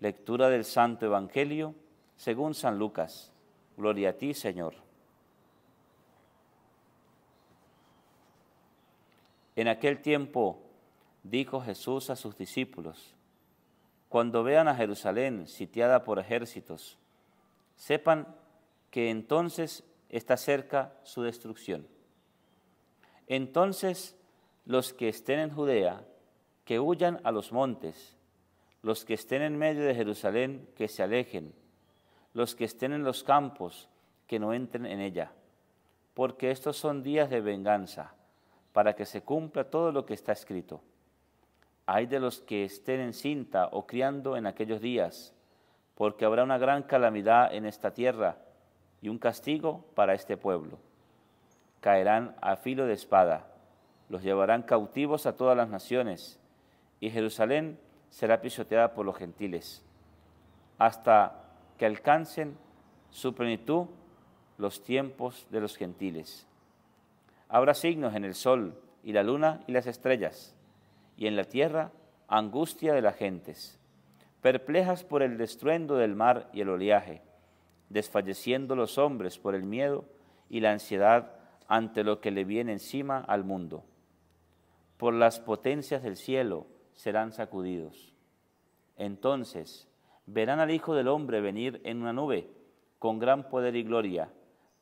Lectura del Santo Evangelio según San Lucas. Gloria a ti, Señor. En aquel tiempo dijo Jesús a sus discípulos, cuando vean a Jerusalén sitiada por ejércitos, sepan que entonces está cerca su destrucción. Entonces los que estén en Judea, que huyan a los montes, los que estén en medio de Jerusalén, que se alejen, los que estén en los campos, que no entren en ella, porque estos son días de venganza, para que se cumpla todo lo que está escrito. Hay de los que estén en cinta o criando en aquellos días, porque habrá una gran calamidad en esta tierra y un castigo para este pueblo. Caerán a filo de espada, los llevarán cautivos a todas las naciones, y Jerusalén será pisoteada por los gentiles, hasta que alcancen su plenitud los tiempos de los gentiles. Habrá signos en el sol y la luna y las estrellas, y en la tierra angustia de las gentes, perplejas por el destruendo del mar y el oleaje, desfalleciendo los hombres por el miedo y la ansiedad ante lo que le viene encima al mundo, por las potencias del cielo, serán sacudidos. Entonces verán al Hijo del Hombre venir en una nube con gran poder y gloria.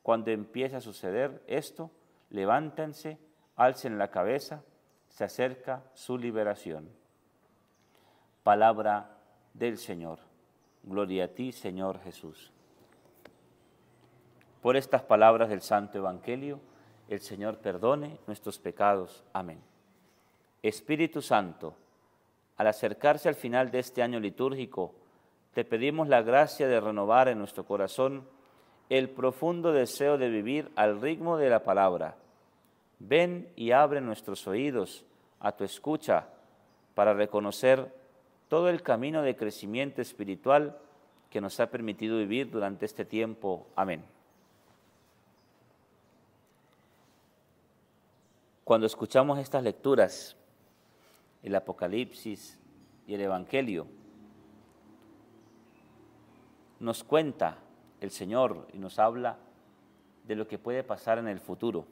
Cuando empiece a suceder esto, levántense, alcen la cabeza, se acerca su liberación. Palabra del Señor. Gloria a ti, Señor Jesús. Por estas palabras del Santo Evangelio, el Señor perdone nuestros pecados. Amén. Espíritu Santo, al acercarse al final de este año litúrgico, te pedimos la gracia de renovar en nuestro corazón el profundo deseo de vivir al ritmo de la palabra. Ven y abre nuestros oídos a tu escucha para reconocer todo el camino de crecimiento espiritual que nos ha permitido vivir durante este tiempo. Amén. Cuando escuchamos estas lecturas, el Apocalipsis y el Evangelio. Nos cuenta el Señor y nos habla de lo que puede pasar en el futuro.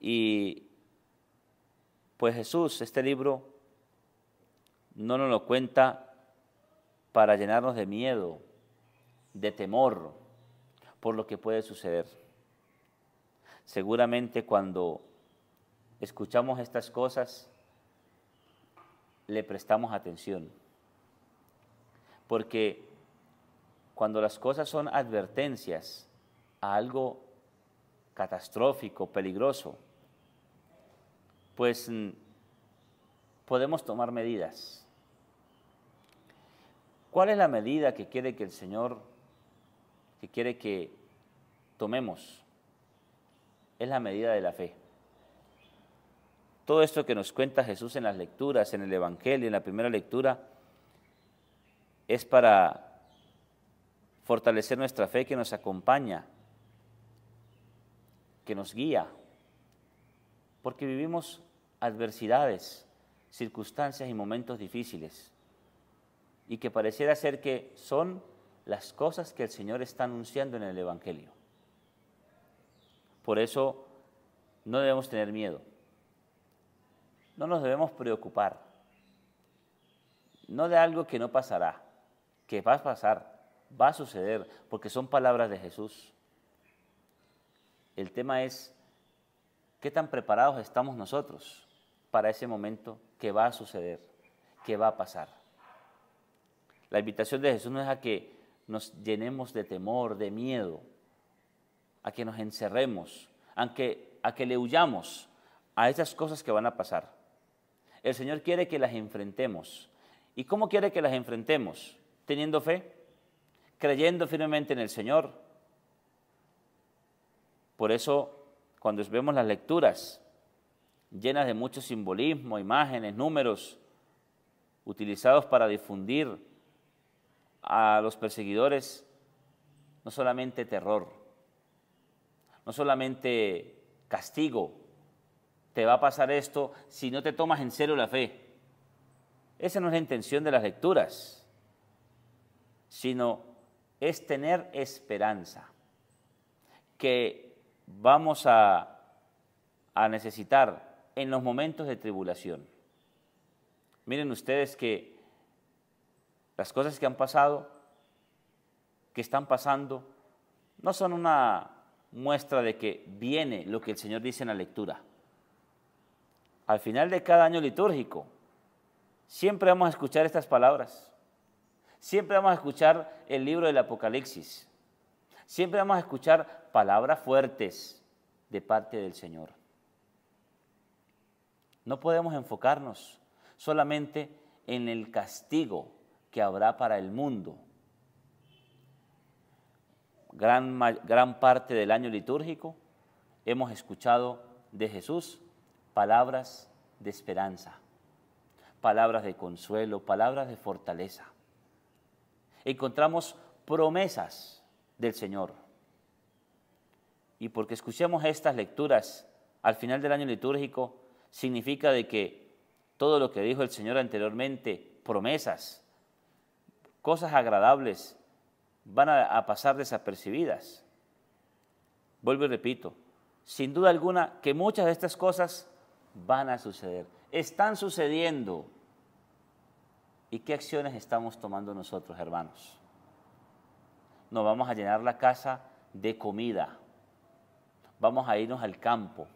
Y pues Jesús, este libro, no nos lo cuenta para llenarnos de miedo, de temor por lo que puede suceder. Seguramente cuando escuchamos estas cosas, le prestamos atención. Porque cuando las cosas son advertencias a algo catastrófico, peligroso, pues mm, podemos tomar medidas. ¿Cuál es la medida que quiere que el Señor, que quiere que tomemos? Es la medida de la fe. Todo esto que nos cuenta Jesús en las lecturas, en el Evangelio, en la primera lectura, es para fortalecer nuestra fe que nos acompaña, que nos guía, porque vivimos adversidades, circunstancias y momentos difíciles, y que pareciera ser que son las cosas que el Señor está anunciando en el Evangelio. Por eso no debemos tener miedo no nos debemos preocupar, no de algo que no pasará, que va a pasar, va a suceder, porque son palabras de Jesús. El tema es qué tan preparados estamos nosotros para ese momento que va a suceder, que va a pasar. La invitación de Jesús no es a que nos llenemos de temor, de miedo, a que nos encerremos, a que, a que le huyamos a esas cosas que van a pasar. El Señor quiere que las enfrentemos. ¿Y cómo quiere que las enfrentemos? Teniendo fe, creyendo firmemente en el Señor. Por eso, cuando vemos las lecturas llenas de mucho simbolismo, imágenes, números, utilizados para difundir a los perseguidores no solamente terror, no solamente castigo, te va a pasar esto si no te tomas en serio la fe. Esa no es la intención de las lecturas, sino es tener esperanza, que vamos a, a necesitar en los momentos de tribulación. Miren ustedes que las cosas que han pasado, que están pasando, no son una muestra de que viene lo que el Señor dice en la lectura al final de cada año litúrgico, siempre vamos a escuchar estas palabras. Siempre vamos a escuchar el libro del Apocalipsis. Siempre vamos a escuchar palabras fuertes de parte del Señor. No podemos enfocarnos solamente en el castigo que habrá para el mundo. Gran, gran parte del año litúrgico hemos escuchado de Jesús palabras de esperanza, palabras de consuelo, palabras de fortaleza. Encontramos promesas del Señor. Y porque escuchamos estas lecturas al final del año litúrgico, significa de que todo lo que dijo el Señor anteriormente, promesas, cosas agradables, van a, a pasar desapercibidas. Vuelvo y repito, sin duda alguna que muchas de estas cosas van a suceder, están sucediendo. ¿Y qué acciones estamos tomando nosotros, hermanos? Nos vamos a llenar la casa de comida, vamos a irnos al campo,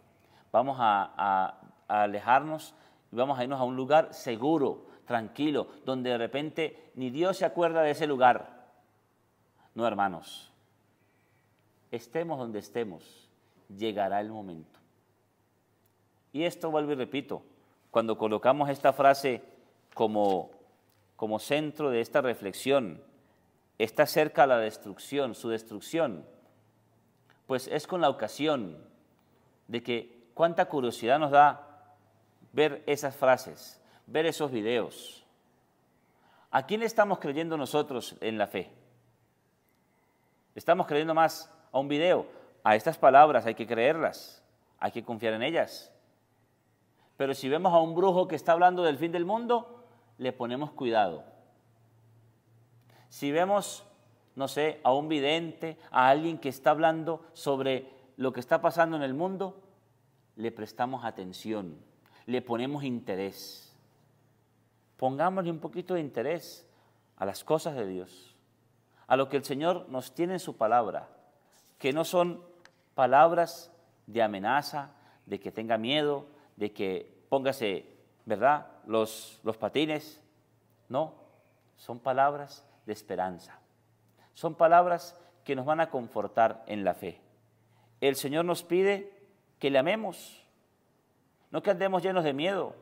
vamos a, alejarnos y vamos a irnos a un lugar seguro, tranquilo, donde de repente ni Dios se acuerda de ese lugar. No, hermanos, estemos donde estemos, llegará el momento y esto vuelvo y repito, cuando colocamos esta frase como, centro de esta reflexión, está cerca la destrucción, su destrucción, pues es con la ocasión de que cuánta curiosidad nos da ver esas frases, ver esos videos. ¿A quién estamos creyendo nosotros en la fe? ¿Estamos creyendo más a un video? A estas palabras hay que creerlas, hay que confiar en ellas. Pero si vemos a un brujo que está hablando del fin del mundo, le ponemos cuidado. Si vemos, no sé, a un vidente, a alguien que está hablando sobre lo que está pasando en el mundo, le prestamos atención, le ponemos interés. Pongámosle un poquito de interés a las cosas de Dios, a lo que el Señor nos tiene en su palabra, que no son palabras de amenaza, de que tenga miedo, de que póngase, ¿verdad?, los, los patines. No, son palabras de esperanza. Son palabras que nos van a confortar en la fe. El Señor nos pide que le amemos, no que andemos llenos de miedo.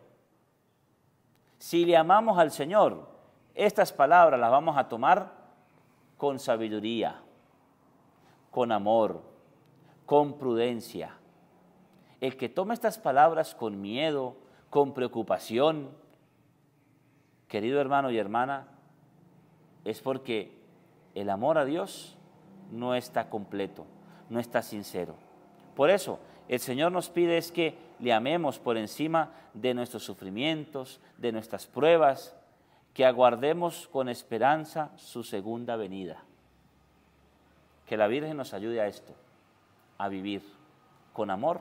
Si le amamos al Señor, estas palabras las vamos a tomar con sabiduría, con amor, con prudencia, el que toma estas palabras con miedo, con preocupación, querido hermano y hermana, es porque el amor a Dios no está completo, no está sincero. Por eso, el Señor nos pide es que le amemos por encima de nuestros sufrimientos, de nuestras pruebas, que aguardemos con esperanza su segunda venida. Que la Virgen nos ayude a esto, a vivir con amor